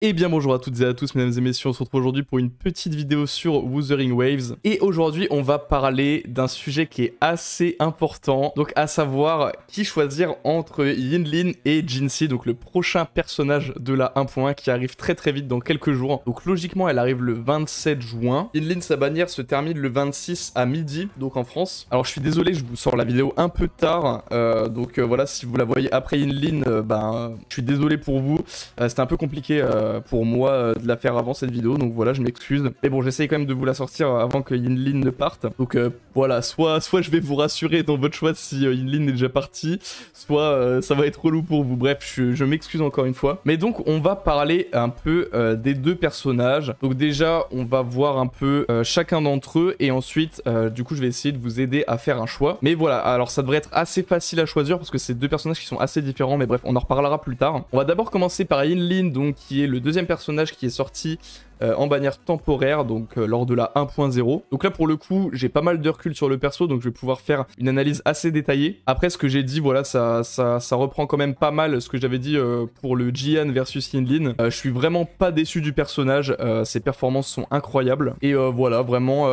Eh bien bonjour à toutes et à tous mesdames et messieurs, on se retrouve aujourd'hui pour une petite vidéo sur Wuthering Waves et aujourd'hui on va parler d'un sujet qui est assez important, donc à savoir qui choisir entre Yinlin et Jinxi, donc le prochain personnage de la 1.1 qui arrive très très vite dans quelques jours. Donc logiquement elle arrive le 27 juin, Yinlin sa bannière se termine le 26 à midi, donc en France. Alors je suis désolé, je vous sors la vidéo un peu tard, euh, donc euh, voilà si vous la voyez après Yinlin, euh, ben je suis désolé pour vous, c'était un peu compliqué euh, pour moi euh, de la faire avant cette vidéo, donc voilà, je m'excuse. Mais bon, j'essaye quand même de vous la sortir avant que Yinlin ne parte. Donc euh, voilà, soit, soit je vais vous rassurer dans votre choix si Yinlin est déjà parti, soit ça va être relou pour vous. Bref, je, m'excuse encore une fois. Mais donc, on va parler un peu des deux personnages. Donc déjà, on va voir un peu chacun d'entre eux, et ensuite, du coup, je vais essayer de vous aider à faire un choix. Mais voilà, alors ça devrait être assez facile à choisir, parce que c'est deux personnages qui sont assez différents, mais bref, on en reparlera plus tard. On va d'abord commencer par Yinlin, donc qui est le le deuxième personnage qui est sorti euh, en bannière temporaire, donc euh, lors de la 1.0. Donc là, pour le coup, j'ai pas mal de recul sur le perso, donc je vais pouvoir faire une analyse assez détaillée. Après, ce que j'ai dit, voilà, ça, ça, reprend quand même pas mal ce que j'avais dit euh, pour le Jian versus Yinlin. je suis vraiment pas déçu du personnage, ses performances sont incroyables. Et voilà, vraiment,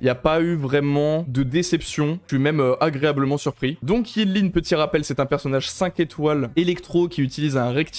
il n'y a pas eu vraiment de déception, je suis même agréablement surpris. Donc Yinlin, petit rappel, c'est un personnage 5 étoiles électro qui utilise un rectifier.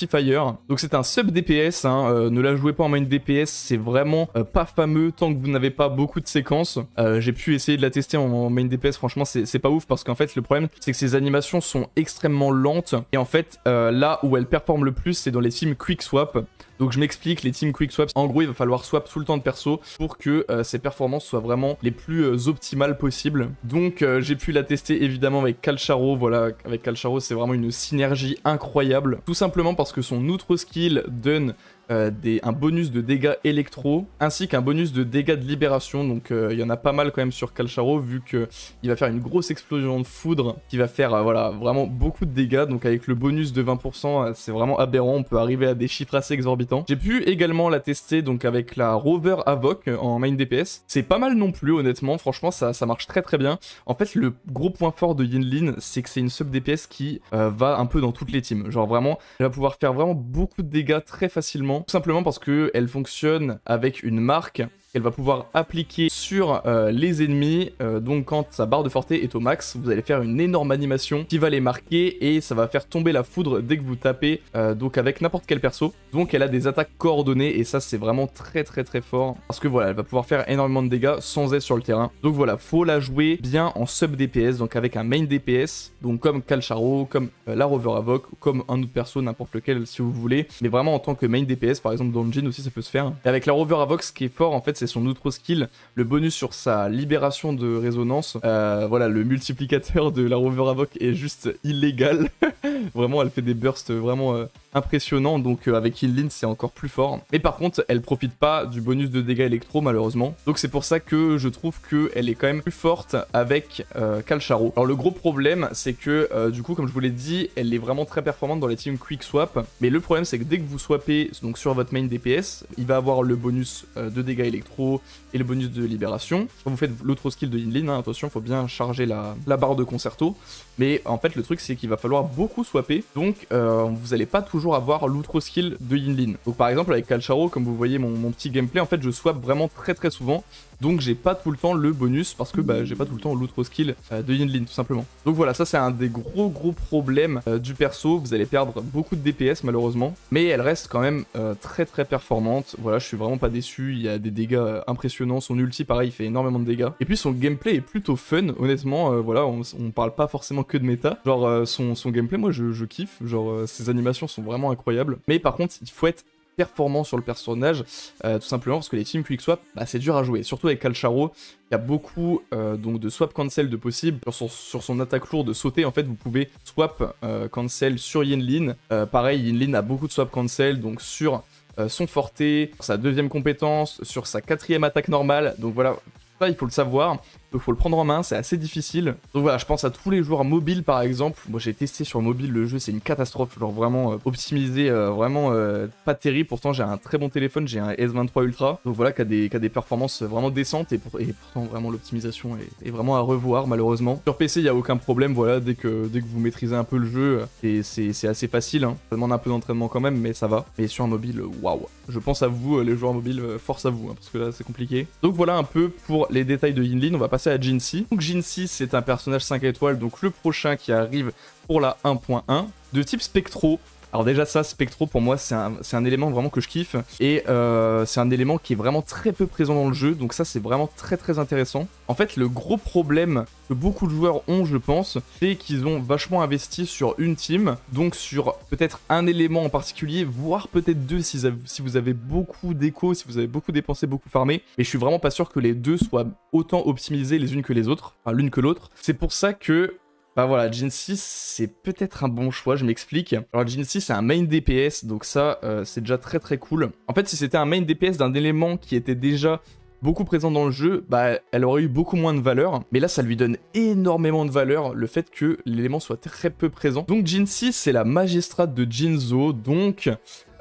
Donc c'est un sub DPS, hein, ne la jouez pas en main DPS, c'est vraiment euh, pas fameux tant que vous n'avez pas beaucoup de séquences. Euh, j'ai pu essayer de la tester en, main DPS, franchement c'est pas ouf parce qu'en fait le problème c'est que ces animations sont extrêmement lentes et en fait euh, là où elle performe le plus c'est dans les films quick swap. Donc je m'explique, les team quick swaps, en gros il va falloir swap tout le temps de perso pour que ses euh, performances soient vraiment les plus euh, optimales possibles. Donc euh, j'ai pu la tester évidemment avec Calcharo, voilà, avec Calcharo c'est vraiment une synergie incroyable, tout simplement parce que son outre skill donne un bonus de dégâts électro ainsi qu'un bonus de dégâts de libération. Donc il y en a pas mal quand même sur Calcharo vu qu'il va faire une grosse explosion de foudre qui va faire voilà vraiment beaucoup de dégâts. Donc avec le bonus de 20%, c'est vraiment aberrant. On peut arriver à des chiffres assez exorbitants. J'ai pu également la tester donc avec la Rover Avoc euh, en main DPS. C'est pas mal non plus honnêtement, franchement ça, ça marche très très bien. En fait le gros point fort de Yinlin c'est que c'est une sub DPS qui euh, va un peu dans toutes les teams. Genre vraiment, elle va pouvoir faire vraiment beaucoup de dégâts très facilement. Tout simplement parce qu'elle fonctionne avec une marque elle va pouvoir appliquer sur euh, les ennemis. Euh, donc quand sa barre de forté est au max, vous allez faire une énorme animation qui va les marquer et ça va faire tomber la foudre dès que vous tapez, euh, donc avec n'importe quel perso. Donc elle a des attaques coordonnées et ça c'est vraiment très très très fort parce que voilà, elle va pouvoir faire énormément de dégâts sans être sur le terrain. Donc voilà, faut la jouer bien en sub DPS, donc avec un main DPS, donc comme Calcharo, comme la Rover Avoc, comme un autre perso, n'importe lequel si vous voulez, mais vraiment en tant que main DPS, par exemple dans le Jin aussi ça peut se faire. Et avec la Rover Avoc, ce qui est fort en fait c'est son outro skill, le bonus sur sa libération de résonance. Euh, voilà, le multiplicateur de la Rover Avoc est juste illégal. vraiment, elle fait des bursts vraiment euh, impressionnant, donc euh, avec Inlin c'est encore plus fort. Mais par contre, elle profite pas du bonus de dégâts électro malheureusement. Donc c'est pour ça que je trouve qu'elle est quand même plus forte avec Calcharo. Euh, Alors le gros problème, c'est que euh, du coup, comme je vous l'ai dit, elle est vraiment très performante dans les teams Quick Swap. Mais le problème, c'est que dès que vous swappez donc, sur votre main DPS, il va avoir le bonus de dégâts électro et le bonus de libération. Quand vous faites l'autre skill de Inlin hein, attention, faut bien charger la, barre de concerto. Mais en fait, le truc, c'est qu'il va falloir beaucoup swapper. Donc vous allez pas toujours avoir l'outro skill de Yinlin. Donc par exemple avec Kalcharo, comme vous voyez mon, mon, petit gameplay, en fait je swap vraiment très très souvent donc j'ai pas tout le temps le bonus parce que bah, j'ai pas tout le temps l'outro skill euh, de Yinlin tout simplement. Donc voilà, ça c'est un des gros gros problèmes euh, du perso. Vous allez perdre beaucoup de DPS malheureusement, mais elle reste quand même euh, très très performante. Voilà, je suis vraiment pas déçu. Il y a des dégâts impressionnants. Son ulti pareil, il fait énormément de dégâts. Et puis son gameplay est plutôt fun. Honnêtement, voilà, on, parle pas forcément que de méta. Genre son, son gameplay, moi je, je kiffe. Genre ses animations sont vraiment incroyables. Mais par contre, il faut être performant sur le personnage, euh, tout simplement parce que les teams quick swap, bah, c'est dur à jouer. Surtout avec Kalcharo, il y a beaucoup euh, donc de swap cancel de possible. Sur son, attaque lourde de sauter, en fait, vous pouvez swap euh, cancel sur Yinlin. pareil, Yinlin a beaucoup de swap cancel, donc sur son forté, sur sa deuxième compétence, sur sa quatrième attaque normale. Donc voilà, ça, il faut le savoir donc faut le prendre en main, c'est assez difficile. Donc voilà, je pense à tous les joueurs mobiles par exemple. Moi j'ai testé sur mobile le jeu, c'est une catastrophe, genre vraiment euh, optimisé, euh, vraiment euh, pas terrible. Pourtant j'ai un très bon téléphone, j'ai un S23 Ultra, donc voilà, qui a des, des performances vraiment décentes et, pourtant vraiment l'optimisation est, vraiment à revoir malheureusement. Sur PC il n'y a aucun problème, voilà, dès que, dès que vous maîtrisez un peu le jeu, c'est assez facile, hein. ça demande un peu d'entraînement quand même, mais ça va. Mais sur mobile, waouh, je pense à vous les joueurs mobiles, force à vous, hein, parce que là c'est compliqué. Donc voilà un peu pour les détails de Yinlin, on va à Jinxi. Donc Jinxi c'est un personnage 5 étoiles, donc le prochain qui arrive pour la 1.1, de type spectro. Alors déjà ça, Spectro pour moi c'est un, élément vraiment que je kiffe et euh, c'est un élément qui est vraiment très peu présent dans le jeu, donc ça c'est vraiment très très intéressant. En fait le gros problème que beaucoup de joueurs ont je pense, c'est qu'ils ont vachement investi sur une team, donc sur peut-être un élément en particulier, voire peut-être deux si, vous avez beaucoup d'écho, si vous avez beaucoup dépensé, beaucoup farmé, mais je suis vraiment pas sûr que les deux soient autant optimisés les unes que les autres, enfin l'une que l'autre. C'est pour ça que bah voilà, Jin 6, c'est peut-être un bon choix, je m'explique. Alors Jin 6, c'est un main DPS, donc ça, euh, c'est déjà très très cool. En fait, si c'était un main DPS d'un élément qui était déjà beaucoup présent dans le jeu, bah, elle aurait eu beaucoup moins de valeur. Mais là, ça lui donne énormément de valeur, le fait que l'élément soit très peu présent. Donc Jin 6, c'est la magistrate de Jinzo, donc...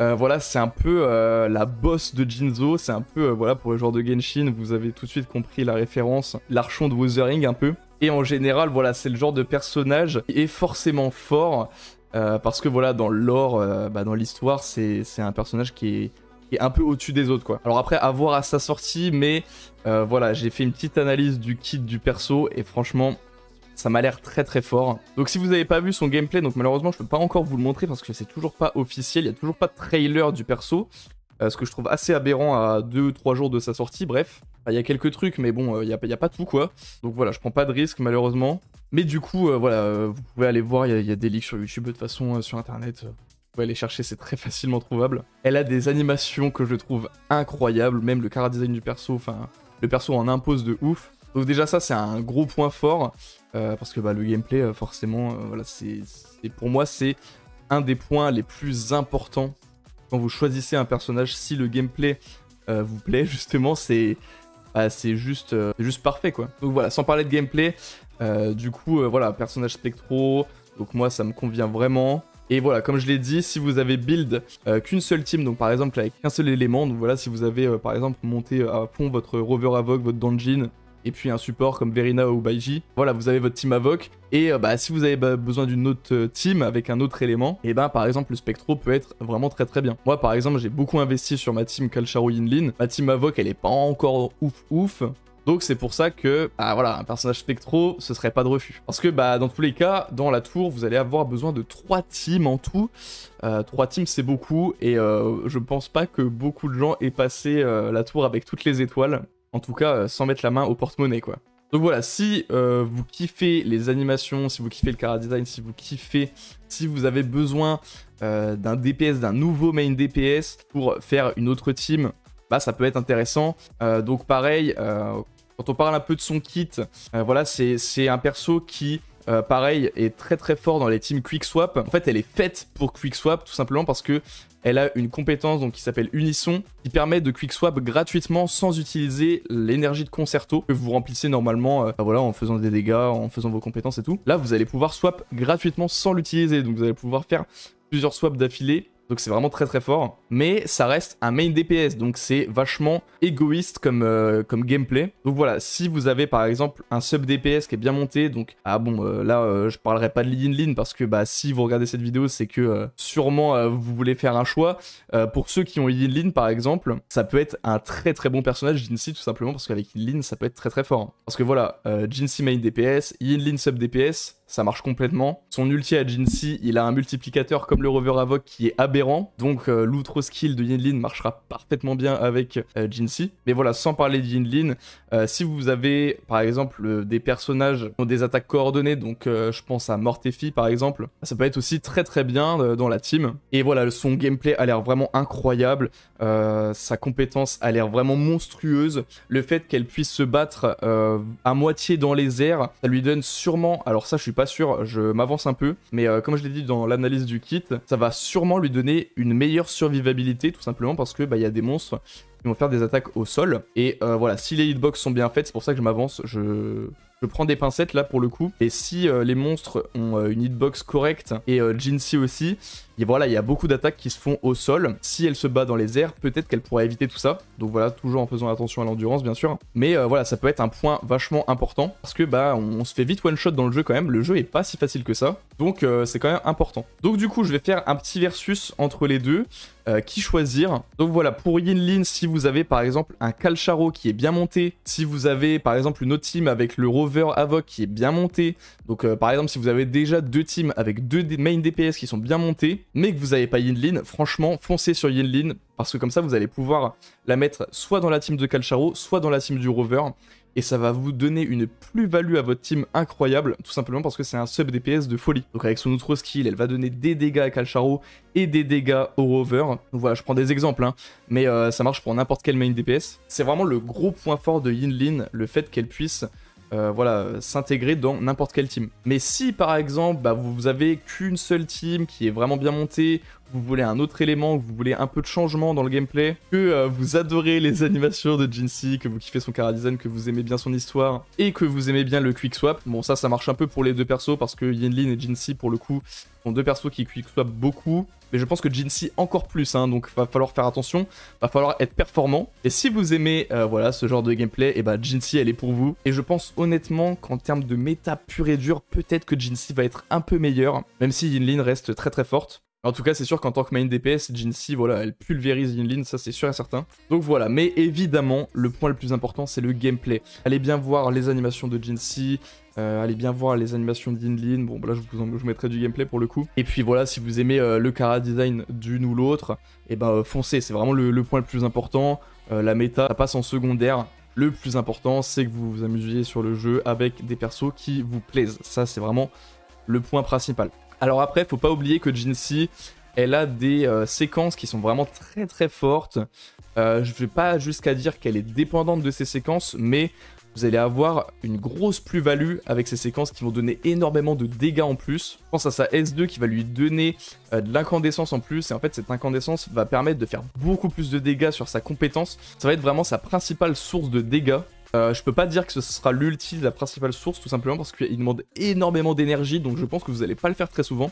Euh, voilà, c'est un peu euh, la boss de Jinzo, c'est un peu, voilà, pour les joueurs de Genshin, vous avez tout de suite compris la référence, l'archon de Wuthering un peu. Et en général, voilà, c'est le genre de personnage qui est forcément fort. Euh, parce que voilà, dans l'or, euh, bah, dans l'histoire, c'est un personnage qui est, un peu au-dessus des autres, quoi. Alors après, à voir à sa sortie, mais euh, voilà, j'ai fait une petite analyse du kit du perso, et franchement, ça m'a l'air très très fort. Donc si vous n'avez pas vu son gameplay, donc malheureusement, je peux pas encore vous le montrer, parce que c'est toujours pas officiel, il n'y a toujours pas de trailer du perso, ce que je trouve assez aberrant à 2 3 jours de sa sortie, bref il y a quelques trucs, mais bon, euh, il n'y a, pas tout quoi. Donc voilà, je prends pas de risque malheureusement. Mais du coup, euh, voilà, euh, vous pouvez aller voir, il y, a des leaks sur YouTube de toute façon, sur internet. Vous pouvez aller chercher, c'est très facilement trouvable. Elle a des animations que je trouve incroyables, même le cara design du perso, enfin, le perso en impose de ouf. Donc déjà ça c'est un gros point fort parce que bah, le gameplay forcément voilà, c'est pour moi c'est un des points les plus importants quand vous choisissez un personnage si le gameplay vous plaît justement c'est bah, c'est juste, euh, juste parfait quoi. Donc voilà, sans parler de gameplay, euh, du coup euh, voilà, personnage spectro, donc moi ça me convient vraiment. Et voilà, comme je l'ai dit, si vous avez build qu'une seule team, donc par exemple avec un seul élément, donc voilà, si vous avez par exemple monté à fond votre rover Avog, votre dungeon, et puis un support comme Verina ou Baiji. Voilà, vous avez votre team Avoc. Et euh, bah, si vous avez bah, besoin d'une autre euh, team avec un autre élément, et ben par exemple le Spectro peut être vraiment très très bien. Moi par exemple j'ai beaucoup investi sur ma team Kalcharo Yinlin. Ma team Avoc elle est pas encore ouf ouf. Donc c'est pour ça que, bah, voilà, un personnage spectro, ce serait pas de refus. Parce que bah dans tous les cas, dans la tour, vous allez avoir besoin de trois teams en tout. Euh, trois teams c'est beaucoup, et je je pense pas que beaucoup de gens aient passé la tour avec toutes les étoiles en tout cas euh, sans mettre la main au porte-monnaie quoi. Donc voilà, si euh, vous kiffez les animations, si vous kiffez le chara design, si vous kiffez, si vous avez besoin euh, d'un DPS, d'un nouveau main DPS pour faire une autre team, bah ça peut être intéressant. donc pareil, quand on parle un peu de son kit, voilà, c'est un perso qui euh, pareil, est très très fort dans les teams Quick Swap. En fait, elle est faite pour Quick Swap tout simplement parce que elle a une compétence donc, qui s'appelle Unison, qui permet de quick swap gratuitement sans utiliser l'énergie de concerto que vous remplissez normalement euh, bah voilà, en faisant des dégâts, en faisant vos compétences et tout. Là, vous allez pouvoir swap gratuitement sans l'utiliser, donc vous allez pouvoir faire plusieurs swaps d'affilée donc c'est vraiment très très fort. Mais ça reste un main DPS, donc c'est vachement égoïste comme, euh, comme gameplay. Donc voilà, si vous avez par exemple un sub DPS qui est bien monté, donc ah bon euh, là je euh, je parlerai pas de yin Lin parce que bah si vous regardez cette vidéo c'est que sûrement vous voulez faire un choix. pour ceux qui ont Yin Lin par exemple, ça peut être un très très bon personnage Jin-Si tout simplement parce qu'avec Yin Lin ça peut être très très fort. Parce que voilà, Jin-Si main DPS, Yin Lin sub DPS, ça marche complètement. Son ulti à Jinxi, il a un multiplicateur comme le rover Avoc qui est aberrant, donc euh, l'outre skill de Yinlin marchera parfaitement bien avec euh, Mais voilà, sans parler de Yinlin, euh, si vous avez par exemple euh, des personnages qui ont des attaques coordonnées, donc je pense à Mortefi par exemple, ça peut être aussi très très bien dans la team. Et voilà, son gameplay a l'air vraiment incroyable, sa compétence a l'air vraiment monstrueuse, le fait qu'elle puisse se battre à moitié dans les airs, ça lui donne sûrement, alors ça je suis pas sûr, je m'avance un peu, mais euh, comme je l'ai dit dans l'analyse du kit, ça va sûrement lui donner une meilleure survivabilité, tout simplement parce que bah, y a des monstres qui vont faire des attaques au sol. Et euh, voilà, si les hitbox sont bien faites, c'est pour ça que je m'avance, je... je... prends des pincettes là pour le coup. Et si euh, les monstres ont une hitbox correcte et Jinxi aussi, et voilà, il y a beaucoup d'attaques qui se font au sol. Si elle se bat dans les airs, peut-être qu'elle pourrait éviter tout ça. Donc voilà, toujours en faisant attention à l'endurance, bien sûr. Mais euh, voilà, ça peut être un point vachement important parce que bah on, se fait vite one shot dans le jeu quand même. Le jeu est pas si facile que ça, donc euh, c'est quand même important. Donc du coup, je vais faire un petit versus entre les deux. Euh, qui choisir. Donc voilà, pour Yin-Lin, si vous avez par exemple un Calcharo qui est bien monté, si vous avez par exemple une autre team avec le Rover Avoc qui est bien monté, donc par exemple si vous avez déjà deux teams avec deux main DPS qui sont bien montés, mais que vous n'avez pas Yinlin, franchement, foncez sur Yinlin, parce que comme ça, vous allez pouvoir la mettre soit dans la team de Calcharo, soit dans la team du Rover, et ça va vous donner une plus-value à votre team incroyable, tout simplement parce que c'est un sub DPS de folie. Donc avec son outro skill, elle va donner des dégâts à Calcharo et des dégâts au rover. Donc voilà, je prends des exemples, hein, mais euh, ça marche pour n'importe quel main DPS. C'est vraiment le gros point fort de Yinlin, le fait qu'elle puisse euh, voilà, s'intégrer dans n'importe quelle team. Mais si par exemple bah, vous avez qu'une seule team qui est vraiment bien montée, vous voulez un autre élément, que vous voulez un peu de changement dans le gameplay, que euh, vous adorez les animations de Jinxi, que vous kiffez son cara que vous aimez bien son histoire et que vous aimez bien le quick swap. Bon, ça, ça marche un peu pour les deux persos parce que Yinlin et Jinxi, pour le coup, sont deux persos qui quick swap beaucoup. Mais je pense que Jinxi encore plus, hein, donc va falloir faire attention, va falloir être performant. Et si vous aimez euh, voilà, ce genre de gameplay, et eh bah ben, Jinxi, elle est pour vous. Et je pense honnêtement qu'en termes de méta pur et dur, peut-être que Jinxi va être un peu meilleur, même si Yinlin reste très très forte. En tout cas, c'est sûr qu'en tant que main DPS, si voilà, elle pulvérise Yin-Lin, ça c'est sûr et certain. Donc voilà, mais évidemment, le point le plus important, c'est le gameplay. Allez bien voir les animations de jin euh, allez bien voir les animations d'Inlin. Bon, bah là, je vous, mettrai du gameplay pour le coup. Et puis voilà, si vous aimez euh, le cara design d'une ou l'autre, et eh ben euh, foncez, c'est vraiment le, le, point le plus important. Euh, la méta, ça passe en secondaire. Le plus important, c'est que vous vous amusiez sur le jeu avec des persos qui vous plaisent. Ça, c'est vraiment le point principal. Alors après, faut pas oublier que Jinxi, elle a des euh, séquences qui sont vraiment très très fortes. je euh, je vais pas jusqu'à dire qu'elle est dépendante de ces séquences, mais vous allez avoir une grosse plus-value avec ces séquences qui vont donner énormément de dégâts en plus. Je pense à sa S2 qui va lui donner euh, de l'incandescence en plus, et en fait cette incandescence va permettre de faire beaucoup plus de dégâts sur sa compétence. Ça va être vraiment sa principale source de dégâts, euh, je peux pas dire que ce sera l'ulti la principale source, tout simplement parce qu'il demande énormément d'énergie, donc je pense que vous allez pas le faire très souvent,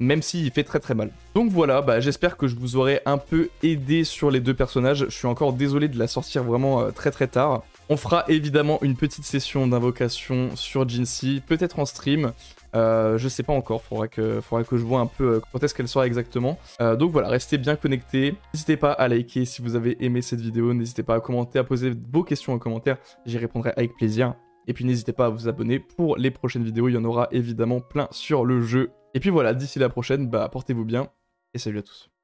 même s'il fait très très mal. Donc voilà, bah, j'espère que je vous aurai un peu aidé sur les deux personnages. Je suis encore désolé de la sortir vraiment euh, très très tard. On fera évidemment une petite session d'invocation sur Jinxi, peut-être en stream. Je euh, je sais pas encore, faudra que, faudra que je vois un peu euh, quand est-ce qu'elle sera exactement. Euh, donc voilà, restez bien connectés. N'hésitez pas à liker si vous avez aimé cette vidéo. N'hésitez pas à commenter, à poser vos questions en commentaire. J'y répondrai avec plaisir. Et puis n'hésitez pas à vous abonner pour les prochaines vidéos. Il y en aura évidemment plein sur le jeu. Et puis voilà, d'ici la prochaine, bah portez-vous bien et salut à tous.